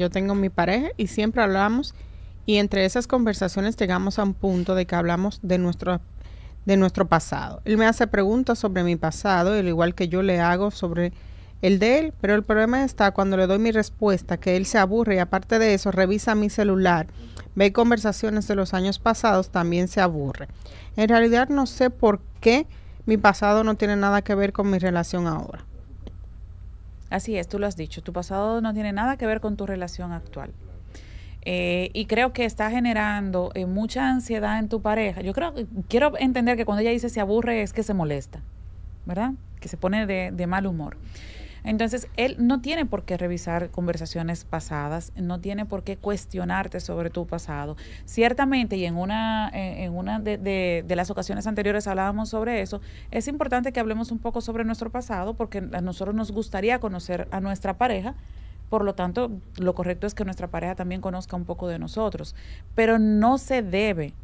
Yo tengo mi pareja y siempre hablamos y entre esas conversaciones llegamos a un punto de que hablamos de nuestro, de nuestro pasado. Él me hace preguntas sobre mi pasado, al igual que yo le hago sobre el de él, pero el problema está cuando le doy mi respuesta, que él se aburre y aparte de eso revisa mi celular, ve conversaciones de los años pasados, también se aburre. En realidad no sé por qué mi pasado no tiene nada que ver con mi relación ahora. Así es, tú lo has dicho, tu pasado no tiene nada que ver con tu relación actual. Eh, y creo que está generando eh, mucha ansiedad en tu pareja. Yo creo, quiero entender que cuando ella dice se aburre es que se molesta, ¿verdad? Que se pone de, de mal humor. Entonces, él no tiene por qué revisar conversaciones pasadas, no tiene por qué cuestionarte sobre tu pasado. Ciertamente, y en una, eh, en una de, de las ocasiones anteriores hablábamos sobre eso, es importante que hablemos un poco sobre nuestro pasado porque a nosotros nos gustaría conocer a nuestra pareja. Por lo tanto, lo correcto es que nuestra pareja también conozca un poco de nosotros, pero no se debe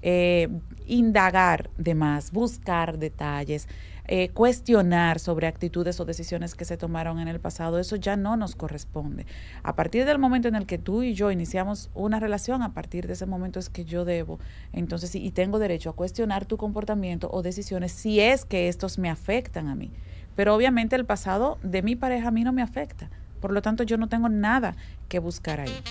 eh, indagar de más, buscar detalles, eh, cuestionar sobre actitudes o decisiones que se tomaron en el pasado, eso ya no nos corresponde. A partir del momento en el que tú y yo iniciamos una relación, a partir de ese momento es que yo debo, entonces, y tengo derecho a cuestionar tu comportamiento o decisiones si es que estos me afectan a mí. Pero obviamente el pasado de mi pareja a mí no me afecta. Por lo tanto, yo no tengo nada que buscar ahí.